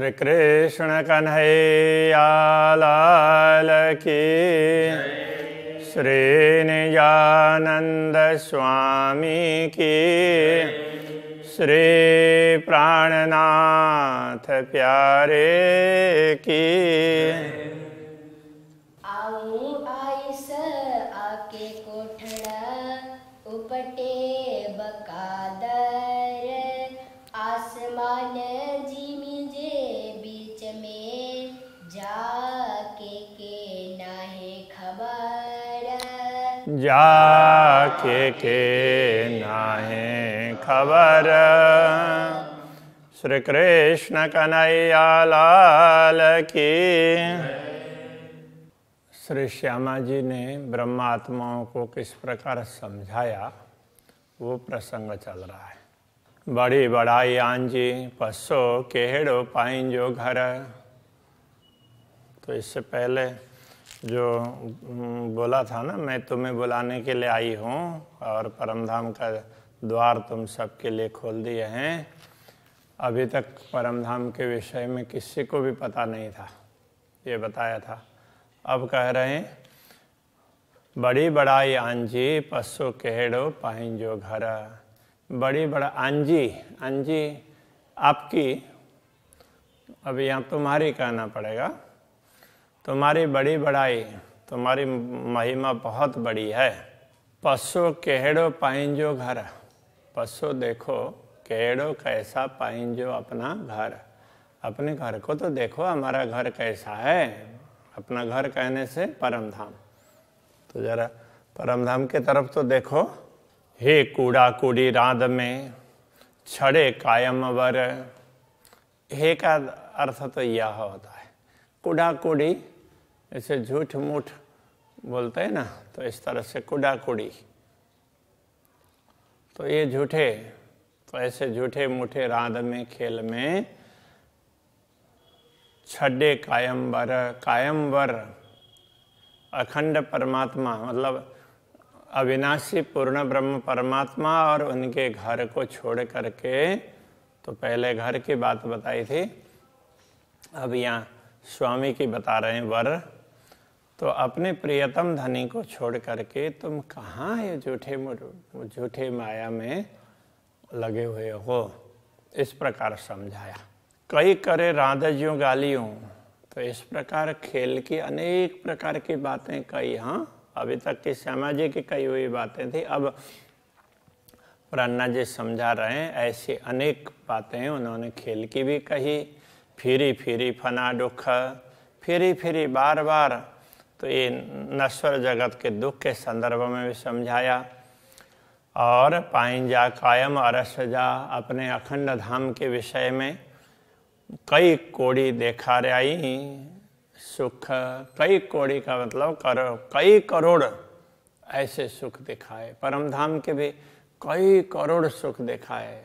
श्री कृष्ण कन्हैया लाल की श्रीनिजानन्द स्वामी की श्री प्राणनाथ प्यारे की जाके के नाहे खबर श्री कृष्ण कन्हैया लाल की श्री श्यामा जी ने ब्रह्मात्माओं को किस प्रकार समझाया वो प्रसंग चल रहा है बड़ी बड़ाई आंजी पसो केहड़ो पाइन जो घर तो इससे पहले जो बोला था ना मैं तुम्हें बुलाने के लिए आई हूँ और परमधाम का द्वार तुम सबके लिए खोल दिए हैं अभी तक परमधाम के विषय में किसी को भी पता नहीं था ये बताया था अब कह रहे हैं बड़ी बड़ाई आंजी पशु केहड़ो जो घर बड़ी बड़ा आंजी आंजी आपकी अब यहाँ तुम्हारी कहना पड़ेगा तुम्हारी बड़ी बड़ाई तुम्हारी महिमा बहुत बड़ी है पशु केहड़ो पाइंजो घर पशु देखो केहड़ो कैसा पाइंजो अपना घर अपने घर को तो देखो हमारा घर कैसा है अपना घर कहने से परम धाम तो जरा परम धाम के तरफ तो देखो हे कूड़ा कूड़ी राध में छड़े कायम वर हे का अर्थ तो यह होता है कुडा कुडी ऐसे झूठ मूठ बोलते हैं ना तो इस तरह से कुडा कुडी तो ये झूठे तो ऐसे झूठे मूठे राध में खेल में छड्डे कायम्बर कायमवर अखंड परमात्मा मतलब अविनाशी पूर्ण ब्रह्म परमात्मा और उनके घर को छोड़ करके तो पहले घर की बात बताई थी अब यहाँ स्वामी की बता रहे हैं वर तो अपने प्रियतम धनी को छोड़ करके तुम कहाँ ये झूठे झूठे माया में लगे हुए हो इस प्रकार समझाया कई करे राधा गालियों तो इस प्रकार खेल की अनेक प्रकार की बातें कई हाँ अभी तक की सामाजिक कई हुई बातें थी अब प्रन्ना जी समझा रहे हैं ऐसी अनेक बातें उन्होंने खेल की भी कही फिरी फिरी फना दुख फिरी फिरी बार बार तो ये नश्वर जगत के दुख के संदर्भ में भी समझाया और पाइन जा कायम अरस जा अपने अखंड धाम के विषय में कई कोड़ी देखा रही सुख कई कोड़ी का मतलब करो कई करोड़ ऐसे सुख दिखाए परम धाम के भी कई करोड़ सुख दिखाए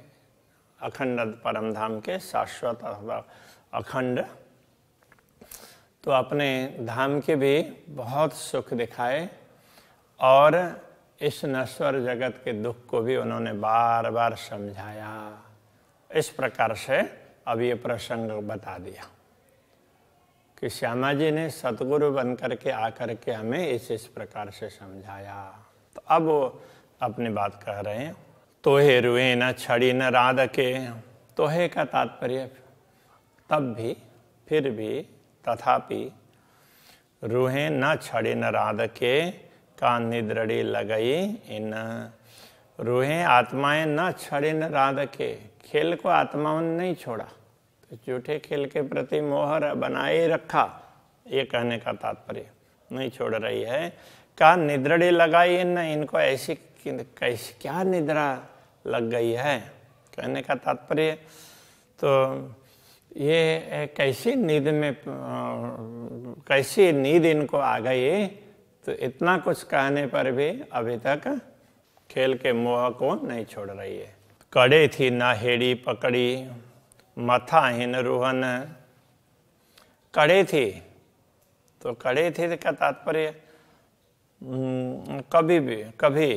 अखंड परम धाम के शाश्वत अखंड तो अपने धाम के भी बहुत सुख दिखाए और इस नश्वर जगत के दुख को भी उन्होंने बार बार समझाया इस प्रकार से अब ये प्रसंग बता दिया कि श्यामा जी ने सतगुरु बनकर के आकर के हमें इस इस प्रकार से समझाया तो अब वो अपनी बात कह रहे हैं तोहे रुए न छड़ी न राध के तोहे का तात्पर्य तब भी फिर भी तथापि रूहें न छड़े न राध के का निद्रड़ी लगई इन रूहे आत्माएं न छड़े न राध के खेल को आत्माओं ने नहीं छोड़ा तो झूठे खेल के प्रति मोहर बनाए रखा ये कहने का तात्पर्य नहीं छोड़ रही है का निद्रड़ी लगाई इन इनको ऐसी कैसी क्या निद्रा लग गई है कहने का तात्पर्य तो ये कैसी नींद में कैसी नींद इनको आ गई तो इतना कुछ कहने पर भी अभी तक खेल के मोह को नहीं छोड़ रही है कड़े थी ना हेड़ी पकड़ी मथाहीन रूहन कड़े थी तो कड़े थी का तात्पर्य कभी भी कभी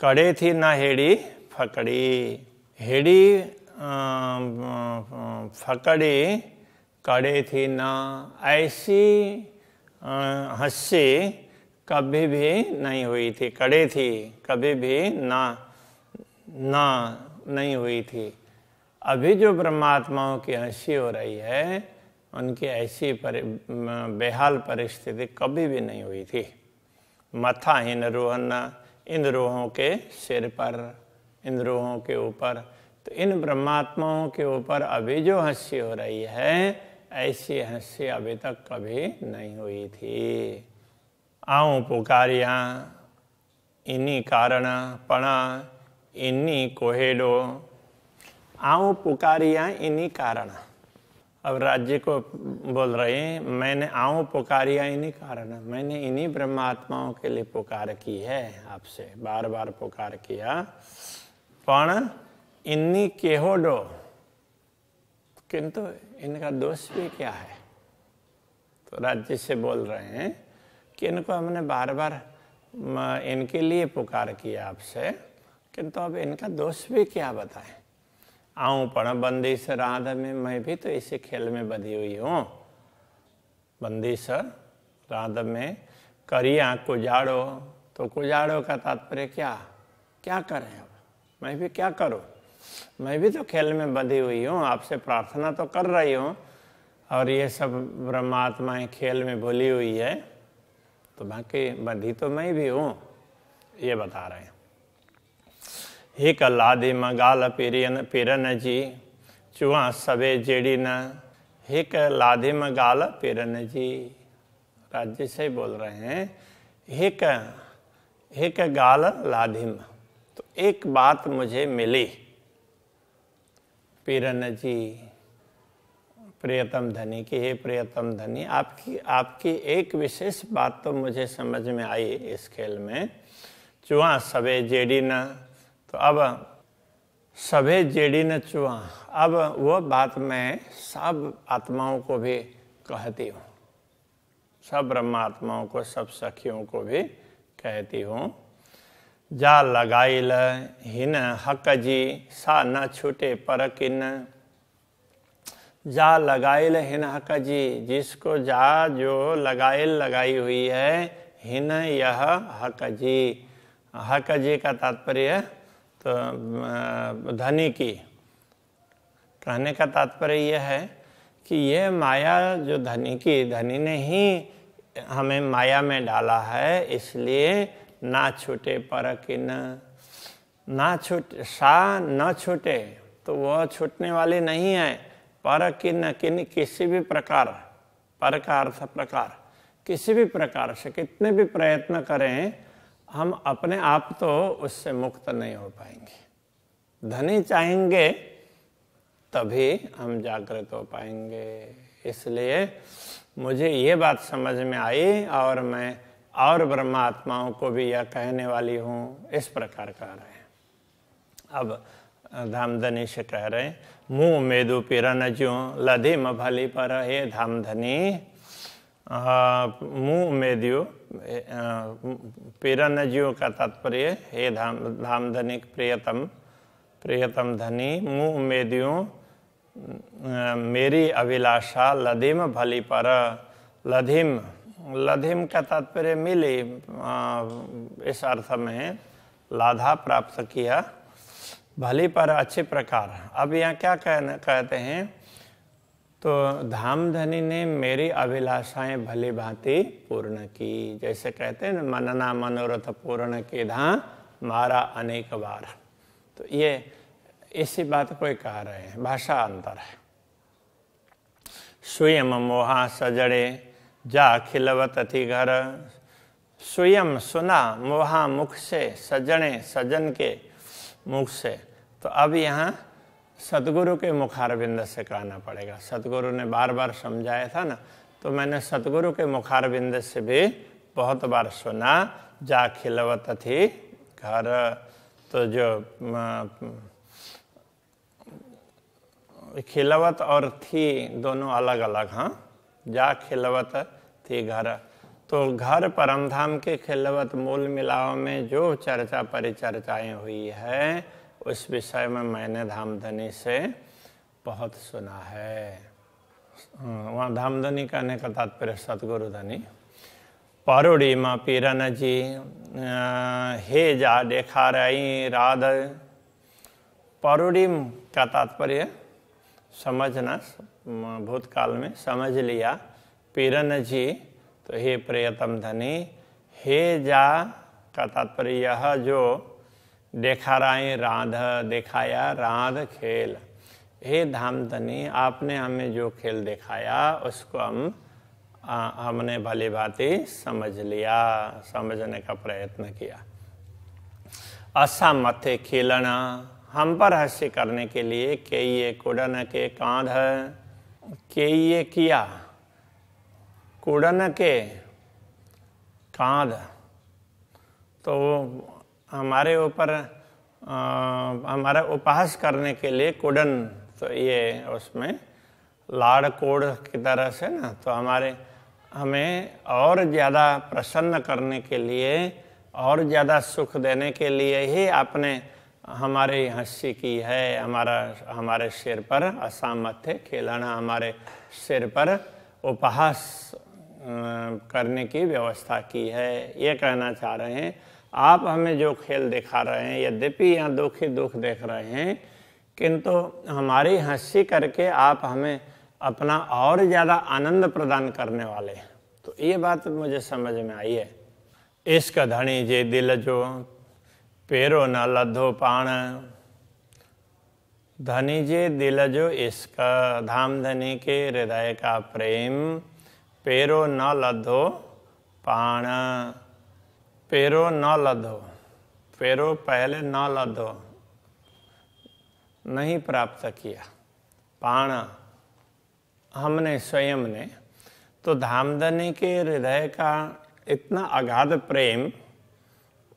कड़े थी ना हेड़ी फकड़ी हेड़ी आ, आ, फकड़े कड़े थे ना ऐसी हंसी कभी भी नहीं हुई थी कड़े थी कभी भी ना ना नहीं हुई थी अभी जो परमात्माओं की हंसी हो रही है उनकी ऐसी परि बेहाल परिस्थिति कभी भी नहीं हुई थी मथाहीन रोहन इन रोहों के सिर पर इन रोहों के ऊपर तो इन ब्रह्मात्माओं के ऊपर अभी जो हंसी हो रही है ऐसी हंसी अभी तक कभी नहीं हुई थी आऊ पुकारिया इन्हीं कारण पणा इन्हीं कोहेलो आऊ पुकारिया इन्हीं कारण अब राज्य को बोल रहे हैं मैंने आओ पुकारिया इन्हीं कारण मैंने इन्हीं ब्रह्मात्माओं के लिए पुकार की है आपसे बार बार पुकार किया पण इन्नी केहोडो किंतु इनका दोष भी क्या है तो राज्य से बोल रहे हैं कि इनको हमने बार बार इनके लिए पुकार किया आपसे किंतु अब इनका दोष भी क्या बताएं आऊं पण बंदी से राध में मैं भी तो इसी खेल में बधी हुई हूँ बंदी सर राध में करिया कुजाड़ो तो कुजाड़ो का तात्पर्य क्या क्या करें अब मैं भी क्या करूँ मैं भी तो खेल में बंधी हुई हूँ आपसे प्रार्थना तो कर रही हूँ और ये सब ब्रह्मात्माएं खेल में भूली हुई है तो बाकी बंधी तो मैं भी हूँ ये बता रहे हैं ही कलादि मगाल पिरन पिरन जी चुआ सबे जेड़ी न हिक लाधि मगाल पिरन जी राज्य से बोल रहे हैं हिक हिक गाल लाधिम तो एक बात मुझे मिली पीरन जी प्रियतम धनी कि हे प्रियतम धनी आपकी आपकी एक विशेष बात तो मुझे समझ में आई इस खेल में चुहा सवे जेडी न तो अब सभे जेडी न चुहा अब वो बात मैं सब आत्माओं को भी कहती हूँ सब ब्रह्मात्माओं को सब सखियों को भी कहती हूँ जा लगाइल हिन हक जी सा न छूटे पर किन जा लगाइल हिन हक जी जिसको जा जो लगाइल लगाई हुई है हिन यह हक जी हक जी का तात्पर्य तो धनी की कहने का तात्पर्य यह है कि यह माया जो धनी की धनी ने ही हमें माया में डाला है इसलिए ना छूटे पर कि न ना छूट सा न छूटे तो वह छूटने वाली नहीं है पर कि न किन किसी भी प्रकार पर का अर्थ प्रकार किसी भी प्रकार से कितने भी प्रयत्न करें हम अपने आप तो उससे मुक्त नहीं हो पाएंगे धनी चाहेंगे तभी हम जागृत हो पाएंगे इसलिए मुझे ये बात समझ में आई और मैं और ब्रह्मात्माओं को भी यह कहने वाली हूँ इस प्रकार कह रहे हैं अब धामधनी से कह रहे हैं मुँह मेदु पिरन ज्यों लधिम भली पर हे धामधनी मुँह मेद्यो पिरन ज्यो का तात्पर्य हे धाम धामधनी प्रियतम प्रियतम धनी मुँह मेद्यो मेरी अभिलाषा लधिम भली पर लधिम लधिम का तात्पर्य मिले इस अर्थ में लाधा प्राप्त किया भली पर अच्छे प्रकार अब यहाँ क्या कहना कहते हैं तो धाम धनी ने मेरी अभिलाषाएं भली भांति पूर्ण की जैसे कहते हैं मनना मनोरथ पूर्ण के धा मारा अनेक बार तो ये इसी बात को ही कह रहे हैं भाषा अंतर है सुयम मोहा सजड़े जा खिलवत अति घर स्वयं सुना मोहा मुख से सजने सजन के मुख से तो अब यहाँ सतगुरु के मुखारबिंद से कहना पड़ेगा सतगुरु ने बार बार समझाया था ना तो मैंने सतगुरु के मुखारबिंद से भी बहुत बार सुना जा खिलवत थी घर तो जो खिलवत और थी दोनों अलग अलग हाँ जा खिलवत थी घर तो घर परम धाम के खिलवत मूल मिलाव में जो चर्चा परिचर्चाएं हुई है उस विषय में मैंने धामधनी से बहुत सुना है वहाँ धामधनी कहने का तात्पर्य धनी परुड़ी माँ पीरन जी अं, हे जा देखा रही राध परुड़ी का तात्पर्य समझना भूतकाल में समझ लिया पीरन जी तो हे प्रियतम धनी हे जा का तात्पर्य यह जो देखा राय राध दिखाया राध खेल हे धाम धनी आपने हमें जो खेल दिखाया उसको हम आ, हमने भली भांति समझ लिया समझने का प्रयत्न किया असा मथे खिलना हम पर हंसी करने के लिए के ये कुडन के कांध है के ये किया कुड़न के कांध तो हमारे ऊपर हमारा उपहास करने के लिए कुडन तो ये उसमें लाड़ कोड़ की तरह से ना तो हमारे हमें और ज़्यादा प्रसन्न करने के लिए और ज़्यादा सुख देने के लिए ही आपने हमारे हंसी की है हमारा हमारे सिर पर असामत थे खिलाना हमारे सिर पर उपहास करने की व्यवस्था की है ये कहना चाह रहे हैं आप हमें जो खेल दिखा रहे हैं यद्यपि यहाँ दुख ही दुख देख रहे हैं किंतु हमारी हंसी करके आप हमें अपना और ज़्यादा आनंद प्रदान करने वाले हैं तो ये बात मुझे समझ में आई है इसका धनी जे दिल जो पेरो न लधो पाण धनी जे दिल जो इश्क धाम धनी के हृदय का प्रेम पेरो न लधो पाण पेरो न लधो पेरो पहले न लधो नहीं प्राप्त किया पाण हमने स्वयं ने तो धामधनी के हृदय का इतना अगाध प्रेम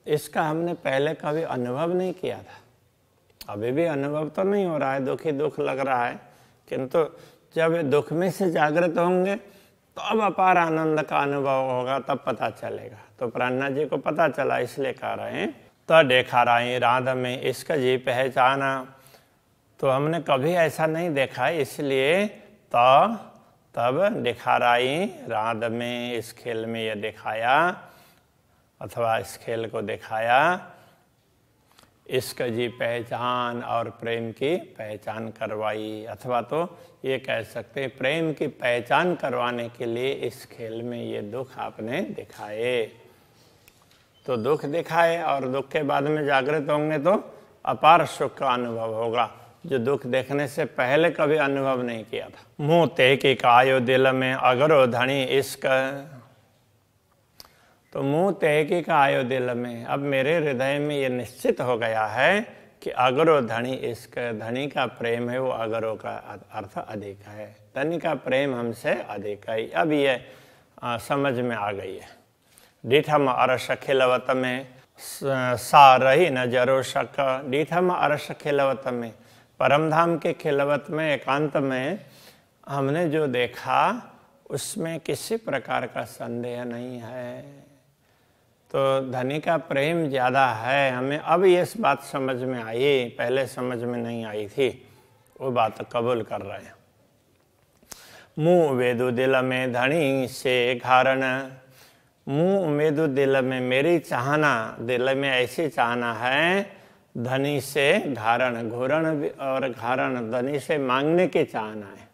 इसका हमने पहले कभी अनुभव नहीं किया था अभी भी अनुभव तो नहीं हो रहा है दुखी दुख लग रहा है किंतु जब दुख में से जागृत होंगे तो अब अपार आनंद का अनुभव होगा तब पता चलेगा तो प्राणा जी को पता चला इसलिए कह रहे हैं तो देखा रहा राध में इसका जी पहचाना तो हमने कभी ऐसा नहीं देखा इसलिए तो तब दिखा रही राध में इस खेल में यह दिखाया अथवा इस खेल को दिखाया इश्क जी पहचान और प्रेम की पहचान करवाई अथवा तो ये कह सकते हैं प्रेम की पहचान करवाने के लिए इस खेल में ये दुख आपने दिखाए तो दुख दिखाए और दुख के बाद में जागृत होंगे तो अपार सुख का अनुभव होगा जो दुख देखने से पहले कभी अनुभव नहीं किया था मुंह ते की कायो दिल में अगर धनी इश्क तो मुंह तहकी का आयो दिल में अब मेरे हृदय में ये निश्चित हो गया है कि अगरो धनी इसका धनी का प्रेम है वो अगरो का अर्थ अधिक है धनी का प्रेम हमसे अधिक है अब ये आ, समझ में आ गई है डीठम अरस खिलवत में सा रही नजरो शक डीठम अरस खिलवत में परमधाम के खिलवत में एकांत में हमने जो देखा उसमें किसी प्रकार का संदेह नहीं है तो धनी का प्रेम ज़्यादा है हमें अब ये बात समझ में आई पहले समझ में नहीं आई थी वो बात कबूल कर रहे हैं मुँह वेदु दिल में धनी से घारण मुँह वेदु दिल में मेरी चाहना दिल में ऐसी चाहना है धनी से घारण घोरण और घारण धनी से मांगने की चाहना है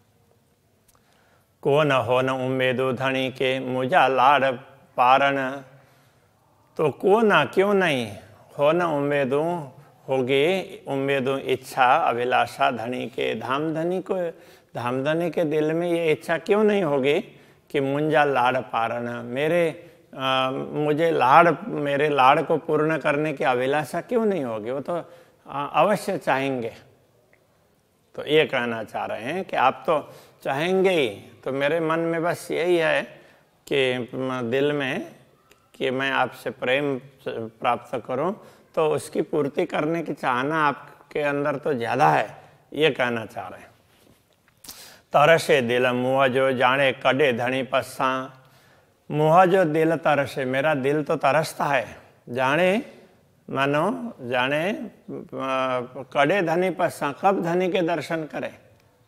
को न हो न उमेदु धनी के मुझा लाड़ पारण तो को ना क्यों नहीं हो न उम्मीदों होगी उम्मीदों इच्छा अभिलाषा धनी के धाम धनी को धाम धनी के दिल में ये इच्छा क्यों नहीं होगी कि मुंजा लाड़ पारण मेरे आ, मुझे लाड़ मेरे लाड़ को पूर्ण करने की अभिलाषा क्यों नहीं होगी वो तो आ, अवश्य चाहेंगे तो ये कहना चाह रहे हैं कि आप तो चाहेंगे ही तो मेरे मन में बस यही है कि दिल में कि मैं आपसे प्रेम प्राप्त करूं तो उसकी पूर्ति करने की चाहना आपके अंदर तो ज़्यादा है ये कहना चाह रहे हैं तरसे दिल मुँह जो जाने कड़े धनी पस्सा मुँह जो दिल तरसे मेरा दिल तो तरसता है जाने मानो जाने कड़े धनी पस्सा कब धनी के दर्शन करे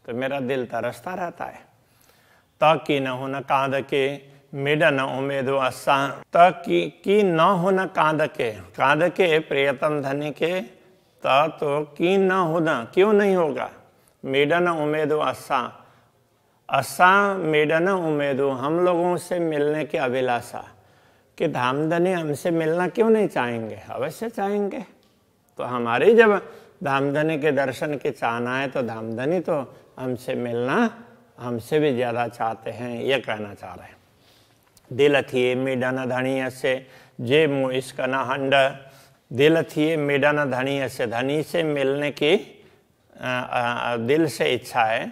तो मेरा दिल तरसता रहता है तक की न हो न कांध के ಮಿಡನ ಉಮೇದು ಅಸ್ಸ ತ ಕಿ ಕಿ ನ के ಕಾಂದಕ್ಕೆ के प्रियतम धनी के त तो की न होना क्यों नहीं होगा मेडन उमेदो असा अस्सा मेडन उमेदो हम लोगों से मिलने की अभिलाषा कि धामधनी हमसे मिलना क्यों नहीं चाहेंगे अवश्य चाहेंगे तो हमारे जब धामधनी के दर्शन की चाहना है तो धामधनी तो हमसे मिलना हमसे भी ज़्यादा चाहते हैं ये कहना चाह रहे हैं दिल धनी මෙඩන जे मुँह इसका ना हंड दिल थिए न धनी से धनी से मिलने की आ, आ, दिल से इच्छा है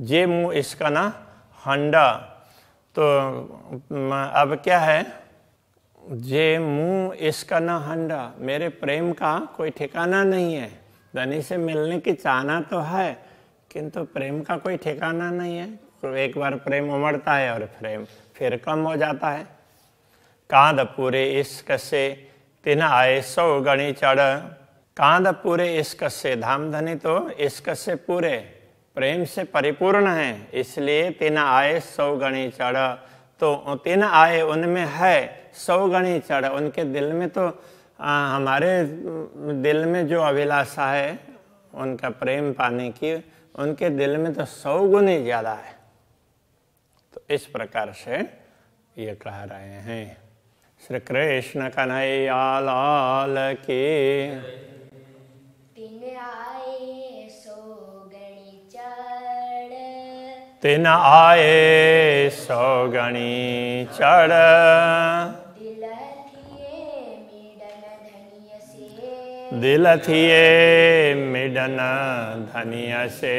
जे मुँह इसका ना हंडा तो अब क्या है जे मुँह इसका ना हंडा मेरे प्रेम का कोई ठिकाना नहीं है धनी से मिलने की चाहना तो है किंतु प्रेम का कोई ठिकाना नहीं है तो एक बार प्रेम उमड़ता है और प्रेम फिर कम हो जाता है कांद पूरे इस से तिन आए सौ गणी चढ़ कांद पूरे कसे से धनी तो इस से पूरे प्रेम से परिपूर्ण है इसलिए तिन आए सौ गणी चढ़ तो तिन आए उनमें है सौ गणी चढ़ उनके दिल में तो आ, हमारे दिल में जो अभिलाषा है उनका प्रेम पाने की उनके दिल में तो सौ गुनी ज़्यादा है इस प्रकार से ये कह रहे हैं श्री कृष्ण कन्हैया लाल के तिन आए सो गणी चढ़ दिल थिए मिडन धनिया से